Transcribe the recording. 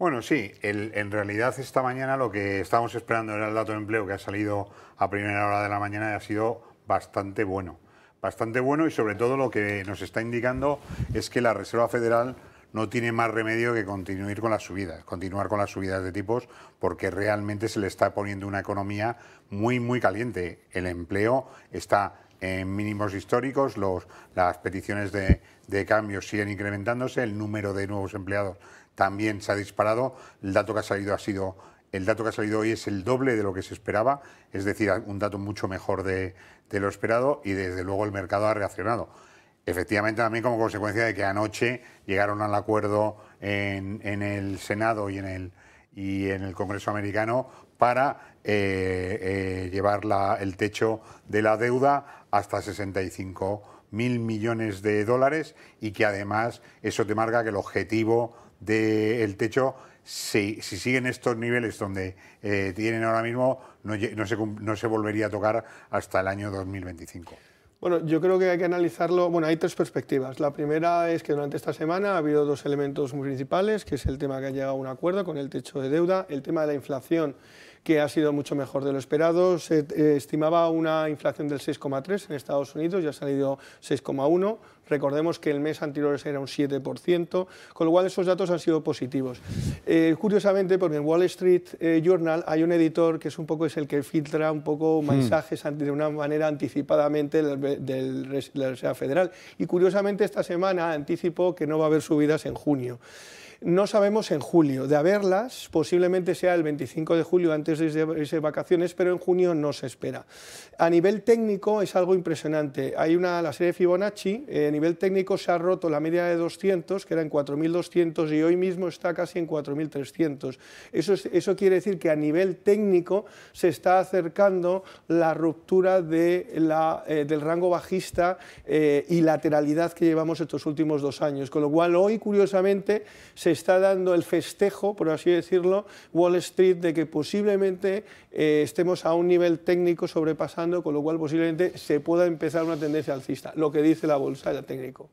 Bueno, sí, en realidad esta mañana lo que estábamos esperando era el dato de empleo que ha salido a primera hora de la mañana y ha sido bastante bueno. Bastante bueno y sobre todo lo que nos está indicando es que la Reserva Federal no tiene más remedio que continuar con las subidas, continuar con las subidas de tipos, porque realmente se le está poniendo una economía muy, muy caliente. El empleo está en mínimos históricos, las peticiones de, cambios siguen incrementándose, el número de nuevos empleados también se ha disparado, el dato que ha salido ha sido el dato que ha salido hoy es el doble de lo que se esperaba, es decir, un dato mucho mejor de, lo esperado y desde luego el mercado ha reaccionado. Efectivamente, también como consecuencia de que anoche llegaron al acuerdo en, el Senado y en el, y en el Congreso americano para eh, eh, llevar el techo de la deuda hasta 65 mil millones de dólares y que además eso te marca que el objetivo del techo, si, siguen estos niveles donde eh, tienen ahora mismo, no, se, no se volvería a tocar hasta el año 2025. Bueno, yo creo que hay que analizarlo. Bueno, hay tres perspectivas. La primera es que durante esta semana ha habido dos elementos muy principales, que es el tema que ha llegado a un acuerdo con el techo de deuda, el tema de la inflación que ha sido mucho mejor de lo esperado. Se eh, estimaba una inflación del 6,3 en Estados Unidos, ya ha salido 6,1. Recordemos que el mes anterior era un 7%, con lo cual esos datos han sido positivos. Eh, curiosamente, porque en Wall Street eh, Journal hay un editor que es un poco es el que filtra un poco hmm. mensajes de una manera anticipadamente del, de la Reserva Federal. Y curiosamente esta semana anticipó que no va a haber subidas en junio. No sabemos en julio. De haberlas, posiblemente sea el 25 de julio antes de irse vacaciones, pero en junio no se espera. A nivel técnico es algo impresionante. Hay una, la serie de Fibonacci, eh, a nivel técnico se ha roto la media de 200, que era en 4.200, y hoy mismo está casi en 4.300. Eso, eso quiere decir que a nivel técnico se está acercando la ruptura de la, eh, del rango bajista eh, y lateralidad que llevamos estos últimos dos años. Con lo cual, hoy, curiosamente, se está dando el festejo, por así decirlo, Wall Street, de que posiblemente eh, estemos a un nivel técnico sobrepasando, con lo cual posiblemente se pueda empezar una tendencia alcista, lo que dice la bolsa ya técnico.